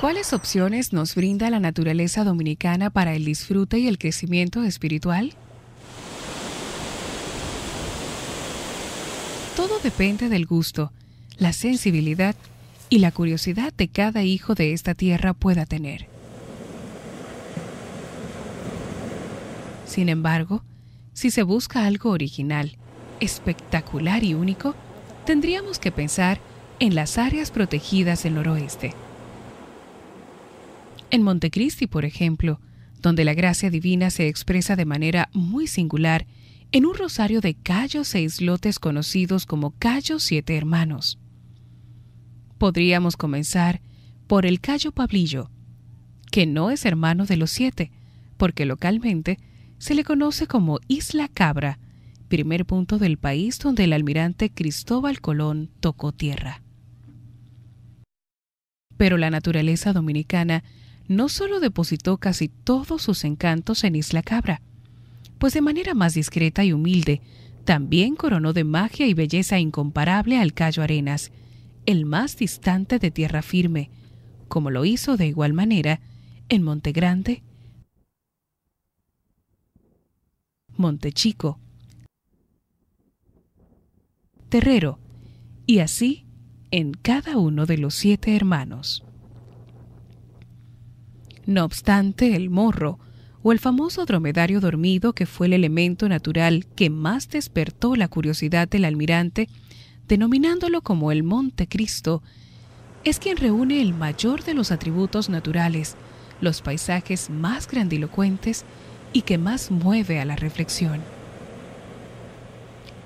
¿Cuáles opciones nos brinda la naturaleza dominicana para el disfrute y el crecimiento espiritual? Todo depende del gusto, la sensibilidad y la curiosidad de cada hijo de esta tierra pueda tener. Sin embargo, si se busca algo original, espectacular y único, tendríamos que pensar en las áreas protegidas del noroeste en Montecristi, por ejemplo, donde la gracia divina se expresa de manera muy singular en un rosario de callos e islotes conocidos como Cayo Siete Hermanos. Podríamos comenzar por el Cayo Pablillo, que no es hermano de los siete, porque localmente se le conoce como Isla Cabra, primer punto del país donde el almirante Cristóbal Colón tocó tierra. Pero la naturaleza dominicana no solo depositó casi todos sus encantos en Isla Cabra, pues de manera más discreta y humilde, también coronó de magia y belleza incomparable al Cayo Arenas, el más distante de tierra firme, como lo hizo de igual manera en Monte Montechico, Terrero, y así en cada uno de los siete hermanos. No obstante, el morro, o el famoso dromedario dormido, que fue el elemento natural que más despertó la curiosidad del almirante, denominándolo como el Monte Cristo, es quien reúne el mayor de los atributos naturales, los paisajes más grandilocuentes y que más mueve a la reflexión.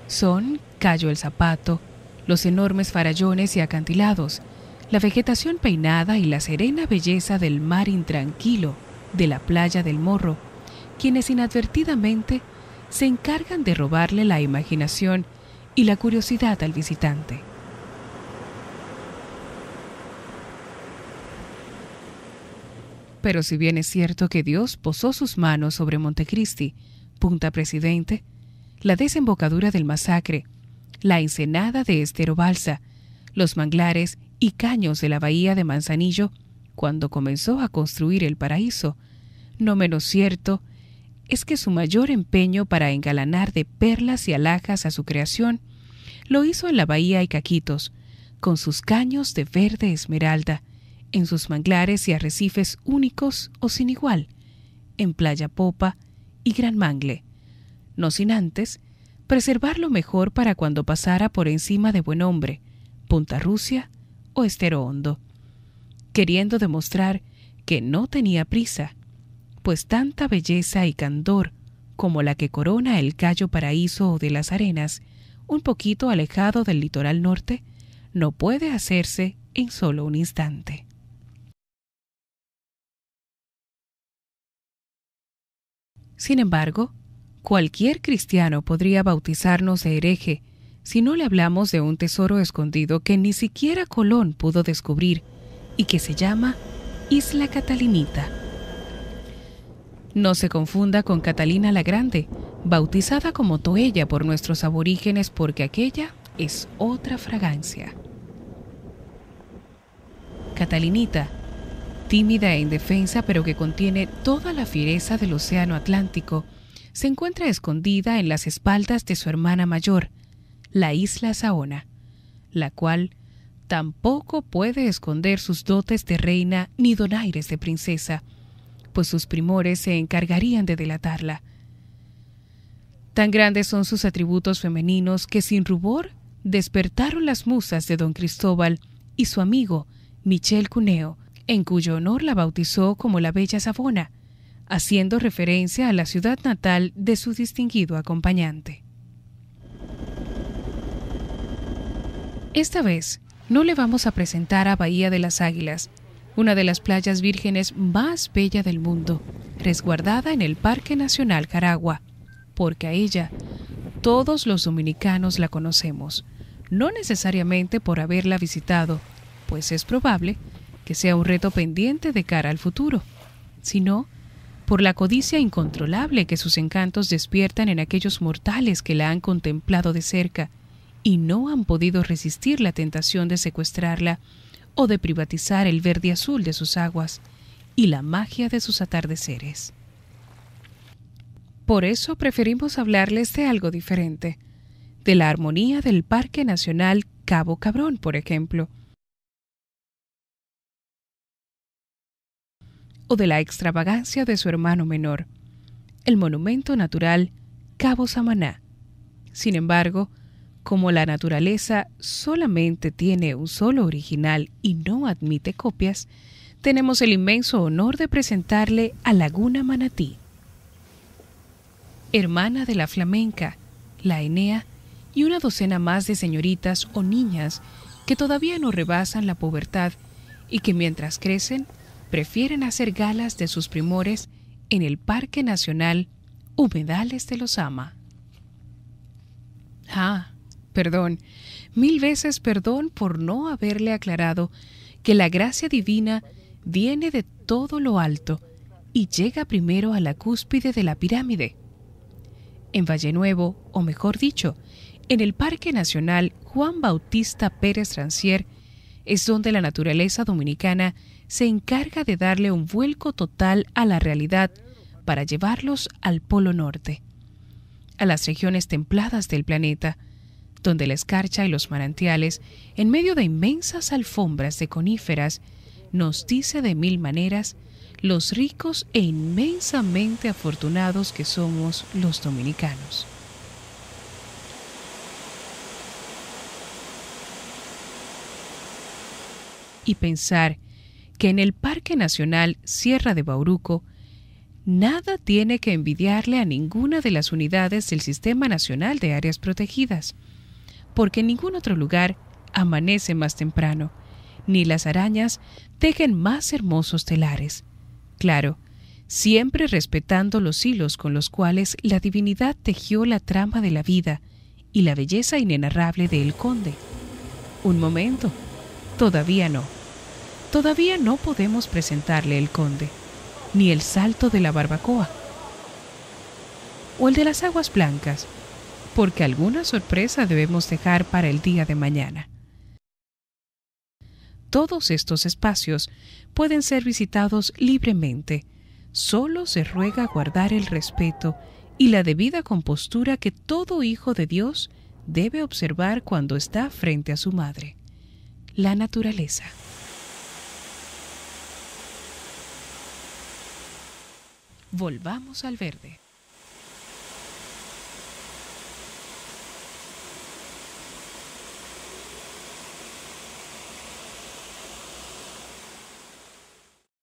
Son Cayo el Zapato, los enormes farallones y acantilados, la vegetación peinada y la serena belleza del mar intranquilo de la playa del Morro, quienes inadvertidamente se encargan de robarle la imaginación y la curiosidad al visitante. Pero si bien es cierto que Dios posó sus manos sobre Montecristi, Punta Presidente, la desembocadura del masacre, la ensenada de Estero Balsa, los manglares y caños de la bahía de Manzanillo cuando comenzó a construir el paraíso. No menos cierto es que su mayor empeño para engalanar de perlas y alhajas a su creación lo hizo en la bahía y Caquitos, con sus caños de verde esmeralda, en sus manglares y arrecifes únicos o sin igual, en Playa Popa y Gran Mangle, no sin antes preservarlo mejor para cuando pasara por encima de Buen Hombre, Punta Rusia o estero hondo, queriendo demostrar que no tenía prisa, pues tanta belleza y candor como la que corona el cayo Paraíso de las Arenas, un poquito alejado del litoral norte, no puede hacerse en solo un instante. Sin embargo, cualquier cristiano podría bautizarnos de hereje si no le hablamos de un tesoro escondido que ni siquiera Colón pudo descubrir y que se llama Isla Catalinita. No se confunda con Catalina la Grande, bautizada como Toella por nuestros aborígenes porque aquella es otra fragancia. Catalinita, tímida e indefensa pero que contiene toda la fiereza del Océano Atlántico, se encuentra escondida en las espaldas de su hermana mayor, la isla Saona, la cual tampoco puede esconder sus dotes de reina ni donaires de princesa, pues sus primores se encargarían de delatarla. Tan grandes son sus atributos femeninos que sin rubor despertaron las musas de don Cristóbal y su amigo Michel Cuneo, en cuyo honor la bautizó como la Bella Savona, haciendo referencia a la ciudad natal de su distinguido acompañante. Esta vez no le vamos a presentar a Bahía de las Águilas, una de las playas vírgenes más bella del mundo, resguardada en el Parque Nacional Caragua, porque a ella todos los dominicanos la conocemos, no necesariamente por haberla visitado, pues es probable que sea un reto pendiente de cara al futuro, sino por la codicia incontrolable que sus encantos despiertan en aquellos mortales que la han contemplado de cerca y no han podido resistir la tentación de secuestrarla o de privatizar el verde azul de sus aguas y la magia de sus atardeceres. Por eso preferimos hablarles de algo diferente, de la armonía del Parque Nacional Cabo Cabrón, por ejemplo, o de la extravagancia de su hermano menor, el monumento natural Cabo Samaná. Sin embargo, como la naturaleza solamente tiene un solo original y no admite copias, tenemos el inmenso honor de presentarle a Laguna Manatí. Hermana de la flamenca, la Enea y una docena más de señoritas o niñas que todavía no rebasan la pubertad y que mientras crecen prefieren hacer galas de sus primores en el Parque Nacional Humedales de los Ama. Ah, perdón, mil veces perdón por no haberle aclarado que la gracia divina viene de todo lo alto y llega primero a la cúspide de la pirámide. En Valle Nuevo, o mejor dicho, en el Parque Nacional Juan Bautista Pérez Rancier, es donde la naturaleza dominicana se encarga de darle un vuelco total a la realidad para llevarlos al Polo Norte, a las regiones templadas del planeta, donde la escarcha y los manantiales, en medio de inmensas alfombras de coníferas, nos dice de mil maneras los ricos e inmensamente afortunados que somos los dominicanos. Y pensar que en el Parque Nacional Sierra de Bauruco nada tiene que envidiarle a ninguna de las unidades del Sistema Nacional de Áreas Protegidas porque en ningún otro lugar amanece más temprano, ni las arañas tejen más hermosos telares. Claro, siempre respetando los hilos con los cuales la divinidad tejió la trama de la vida y la belleza inenarrable del conde. Un momento, todavía no. Todavía no podemos presentarle el conde, ni el salto de la barbacoa, o el de las aguas blancas, porque alguna sorpresa debemos dejar para el día de mañana. Todos estos espacios pueden ser visitados libremente. Solo se ruega guardar el respeto y la debida compostura que todo hijo de Dios debe observar cuando está frente a su madre. La naturaleza. Volvamos al verde.